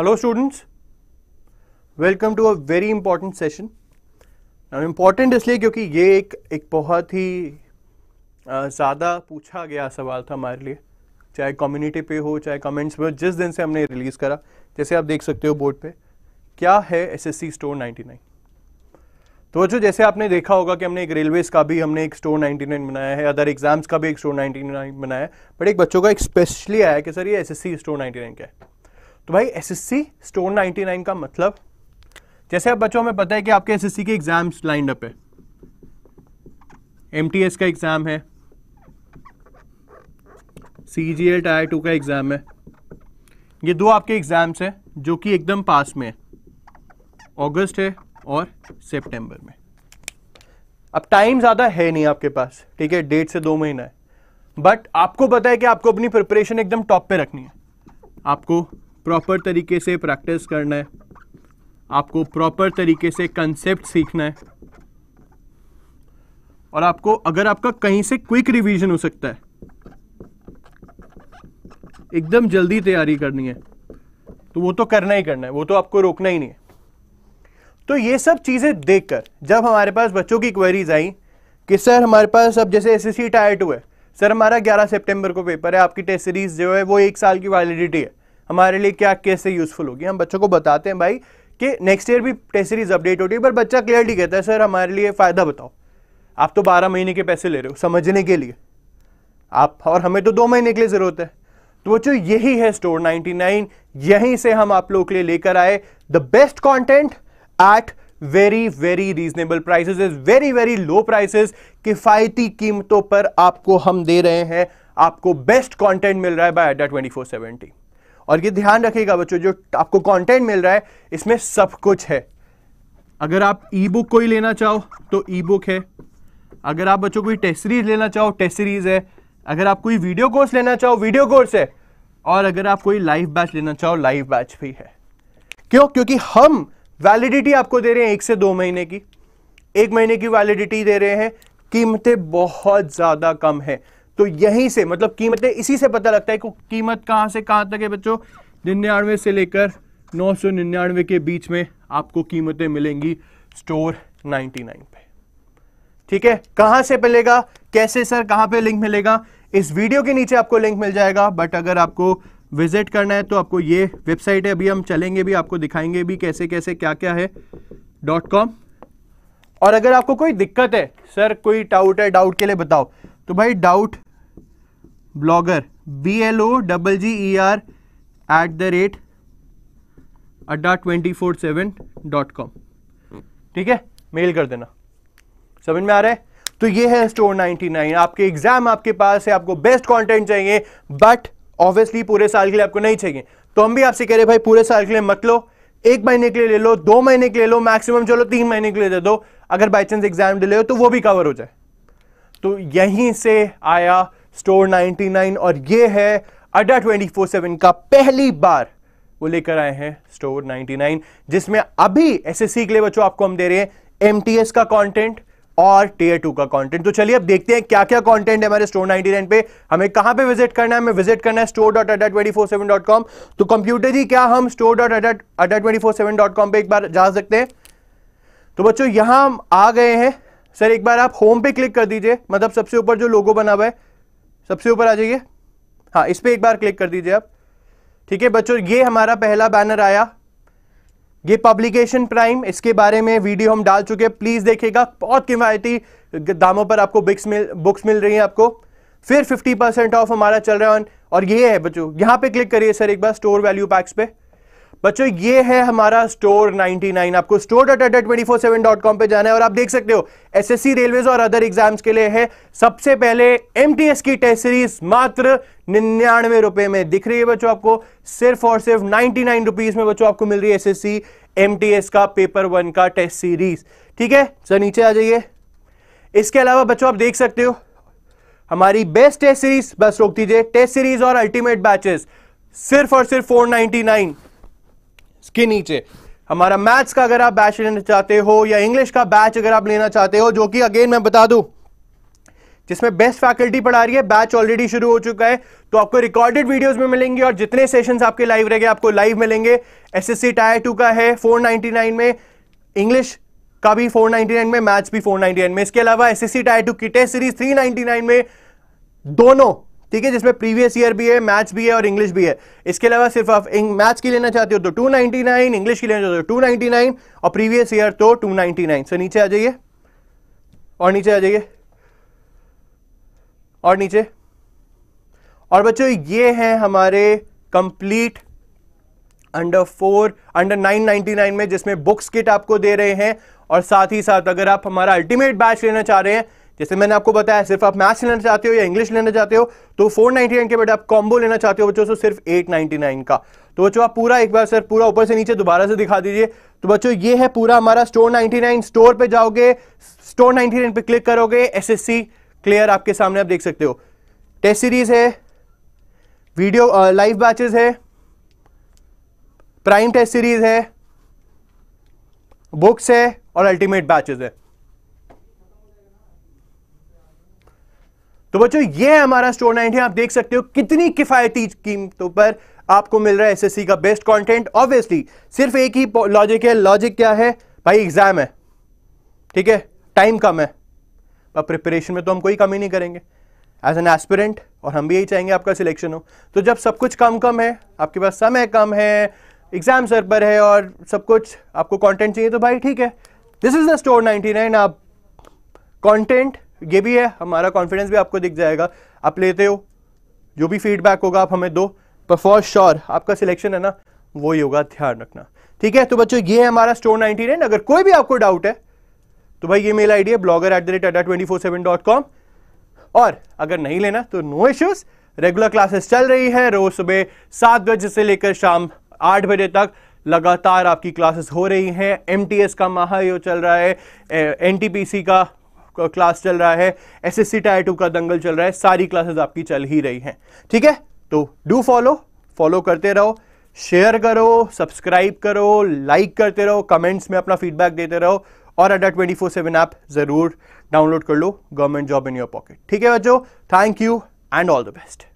Hello students welcome to a very important session Now इसलिए क्योंकि ये एक एक बहुत ही ज़्यादा पूछा गया सवाल था हमारे लिए चाहे कम्युनिटी पे हो चाहे कमेंट्स पे हो जिस दिन से हमने रिलीज़ करा जैसे आप देख सकते हो बोर्ड पे क्या है S S C store ninety nine तो वो जो जैसे आपने देखा होगा कि हमने एक रेलवेज का भी हमने एक स्टोर नाइन्टी नाइन बनाया है अदर एग्जाम्स का भी एक स्टोर नाइन्टी नाइन बनाया है बट एक बच्चों का एक स्पेशली आया है कि सर ये S S C store ninety nine क्या है तो भाई एसएससी स्टोर 99 का मतलब जैसे आप बच्चों में पता है कि आपके एसएससी के एग्जाम्स लाइंड अप है एमटीएस का एग्जाम है सीजीएल टायर टू का एग्जाम है ये दो आपके एग्जाम्स हैं जो कि एकदम पास में है ऑगस्ट है और सितंबर में अब टाइम ज़्यादा है नहीं आपके पास ठीक है डेट से दो महीना है बट आपको पता है कि आपको अपनी प्रिपरेशन एकदम टॉप पे रखनी है आपको प्रॉपर तरीके से प्रैक्टिस करना है आपको प्रॉपर तरीके से कंसेप्ट सीखना है और आपको अगर आपका कहीं से क्विक रिवीजन हो सकता है एकदम जल्दी तैयारी करनी है तो वो तो करना ही करना है वो तो आपको रोकना ही नहीं है तो ये सब चीज़ें देखकर जब हमारे पास बच्चों की क्वेरीज आई कि सर हमारे पास अब जैसे S S C tier two है सर हमारा 11 सितंबर को पेपर है आपकी टेस्ट सीरीज़ जो है वो एक साल की वैलिडिटी है हमारे लिए क्या कैसे यूज़फुल होगी हम बच्चों को बताते हैं भाई कि नेक्स्ट ईयर भी टेस्ट सीरीज अपडेट होती है पर बच्चा क्लियरली कहता है सर हमारे लिए फ़ायदा बताओ आप तो बारह महीने के पैसे ले रहे हो समझने के लिए आप और हमें तो दो महीने के लिए ज़रूरत है तो बच्चों यही है स्टोर 99 यहीं से हम आप लोगों के लिए लेकर आए the best content at very very reasonable price is very very low prices किफ़ायती कीमतों पर आपको हम दे रहे हैं आपको बेस्ट कंटेंट मिल रहा है बाय अड्डा ट्वेंटी फोर सेवेंटी और ये ध्यान रखिएगा बच्चों जो आपको कंटेंट मिल रहा है इसमें सब कुछ है अगर आप ई बुक कोई लेना चाहो तो ई बुक है अगर आप बच्चों कोई टेस्ट सीरीज लेना चाहो टेस्ट सीरीज है अगर आप कोई वीडियो कोर्स लेना चाहो वीडियो कोर्स है और अगर आप कोई लाइव बैच लेना चाहो लाइव बैच भी है क्यों क्योंकि हम वैलिडिटी आपको दे रहे हैं एक से दो महीने की एक महीने की वैलिडिटी दे रहे हैं कीमतें बहुत ज़्यादा कम है तो यहीं से मतलब कीमतें इसी से पता लगता है कि कीमत कहां से कहां तक है बच्चों निन्यानवे से लेकर नौ सौ निन्यानवे के बीच में आपको कीमतें मिलेंगी स्टोर 99 पे ठीक है कहां से मिलेगा कैसे सर कहां पे लिंक मिलेगा इस वीडियो के नीचे आपको लिंक मिल जाएगा बट अगर आपको विजिट करना है तो आपको ये वेबसाइट है अभी हम चलेंगे भी आपको दिखाएंगे भी कैसे कैसे क्या क्या है डॉट कॉम और अगर आपको कोई दिक्कत है सर कोई डाउट है डाउट के लिए बताओ तो भाई doubt blogger B L O double G E R at the rate Adda twenty four seven dot com ठीक है मेल कर देना समझ में आ रहा है तो ये है स्टोर नाइन आपके एग्जाम आपके पास है आपको बेस्ट कॉन्टेंट चाहिए बट ऑब्वियसली पूरे साल के लिए आपको नहीं चाहिए तो हम भी आपसे कह रहे भाई पूरे साल के लिए मत लो एक महीने के लिए ले लो दो महीने के लिए ले लो मैक्सिमम चलो तीन महीने के लिए दे दो अगर बाई चांस एग्जाम डिले हो तो वो भी कवर हो जाए तो यहीं से आया स्टोर 99 और ये है अड्डा 24/7 का पहली बार वो लेकर आए हैं स्टोर 99 जिसमें अभी एसएससी के लिए बच्चों आपको हम दे रहे हैं एमटीएस का कंटेंट और टीयर टू का कंटेंट तो चलिए अब देखते हैं क्या क्या कंटेंट है हमारे स्टोर 99 पे हमें कहां पे विजिट करना है हमें विजिट करना है store dot Adda twenty four seven dot com तो कंप्यूटर जी क्या हम store dot Adda Adda twenty four seven dot com पर एक बार जा सकते हैं तो बच्चों यहां हम आ गए हैं सर एक बार आप होम पे क्लिक कर दीजिए मतलब सबसे ऊपर जो लोगो बना हुआ है सबसे ऊपर आ जाइए हाँ इस पर एक बार क्लिक कर दीजिए आप ठीक है बच्चों ये हमारा पहला बैनर आया ये पब्लिकेशन प्राइम इसके बारे में वीडियो हम डाल चुके हैं प्लीज़ देखिएगा बहुत किमायती दामों पर आपको बिक्स मिल बुक्स मिल रही हैं आपको फिर 50 परसेंट ऑफ हमारा चल रहा है और ये है बच्चों यहाँ पे क्लिक करिए सर एक बार स्टोर वैल्यू पैक्स पे बच्चों ये है हमारा स्टोर 99 आपको store dot Adda twenty four seven dot com पर जाना है और आप देख सकते हो एसएससी रेलवेज और अदर एग्जाम्स के लिए है सबसे पहले एमटीएस की टेस्ट सीरीज मात्र निन्यानवे रुपए में दिख रही है बच्चों आपको सिर्फ और सिर्फ नाइनटी नाइन रुपीज में बच्चों आपको मिल रही है टी एस का पेपर वन का टेस्ट सीरीज ठीक है सर नीचे आ जाइए इसके अलावा बच्चों आप देख सकते हो हमारी बेस्ट टेस्ट सीरीज बस रोक दीजिए टेस्ट सीरीज और अल्टीमेट बैचेस सिर्फ और सिर्फ 499 के नीचे हमारा मैथ्स का अगर आप बैच लेना चाहते हो या इंग्लिश का बैच अगर आप लेना चाहते हो जो कि अगेन मैं बता दूं जिसमें बेस्ट फैकल्टी पढ़ा रही है बैच ऑलरेडी शुरू हो चुका है तो आपको रिकॉर्डेड वीडियोस में मिलेंगे और जितने सेशंस आपके लाइव रहेंगे आपको लाइव मिलेंगे सी टायर टू का है फोर में इंग्लिश का भी फोर में मैथ्स भी फोर में इसके अलावा एस एस टायर टू की टेस्ट सीरीज थ्री में दोनों ठीक है जिसमें प्रीवियस ईयर भी है मैथ्स भी है और इंग्लिश भी है इसके अलावा सिर्फ आप मैथ्स की लेना चाहते हो तो 299 इंग्लिश की लेना चाहते हो 299 तो और प्रीवियस ईयर तो 299 सो नीचे आ जाइए और नीचे आ जाइए और नीचे और बच्चों ये हैं हमारे complete under four under nine में जिसमें बुक्स किट आपको दे रहे हैं और साथ ही साथ अगर आप हमारा अल्टीमेट बैच लेना चाह रहे हैं जैसे मैंने आपको बताया सिर्फ आप मैथ्स लेना चाहते हो या इंग्लिश लेना चाहते हो तो 499 के बेटे आप कॉम्बो लेना चाहते हो बच्चों से सिर्फ 899 का तो बच्चों आप पूरा एक बार सर पूरा ऊपर से नीचे दोबारा से दिखा दीजिए तो बच्चों ये है पूरा हमारा स्टोर 99 स्टोर पे जाओगे स्टोर 99 पे क्लिक करोगे सी क्लियर आपके सामने आप देख सकते हो टेस्ट सीरीज है वीडियो लाइव बैचेज है प्राइम टेस्ट सीरीज है बुक्स है और अल्टीमेट बैचेज है तो बच्चों ये हमारा स्टोर नाइन है आप देख सकते हो कितनी किफायती कीमतों पर आपको मिल रहा है एसएससी का बेस्ट कंटेंट ऑब्वियसली सिर्फ एक ही लॉजिक है लॉजिक क्या है भाई एग्जाम है ठीक है टाइम कम है पर प्रिपरेशन में तो हम कोई कमी नहीं करेंगे एज एन एस्पिरेंट और हम भी यही चाहेंगे आपका सिलेक्शन हो तो जब सब कुछ कम कम है आपके पास समय कम है एग्जाम सर पर है और सब कुछ आपको कॉन्टेंट चाहिए तो भाई ठीक है this is the store ninety आप कॉन्टेंट ये भी है हमारा कॉन्फिडेंस भी आपको दिख जाएगा आप लेते हो जो भी फीडबैक होगा आप हमें दो पर फॉर श्योर आपका सिलेक्शन है ना वो ही होगा ध्यान रखना ठीक है तो बच्चों ये है हमारा स्टोर नाइनटी नाइन अगर कोई भी आपको डाउट है तो भाई ये मेल आईडी है blogger at the rate Adda twenty four seven dot com और अगर नहीं लेना तो नो इश्यूज रेगुलर क्लासेस चल रही है रोज सुबह सात बजे से लेकर शाम आठ बजे तक लगातार आपकी क्लासेस हो रही हैं एम का महायो चल रहा है एन का क्लास चल रहा है एस सी टू का दंगल चल रहा है सारी क्लासेस आपकी चल ही रही हैं ठीक है तो डू फॉलो फॉलो करते रहो शेयर करो सब्सक्राइब करो लाइक करते रहो कमेंट्स में अपना फीडबैक देते रहो और Adda twenty four seven app ज़रूर डाउनलोड कर लो government job in your pocket ठीक है बच्चों thank you and all the best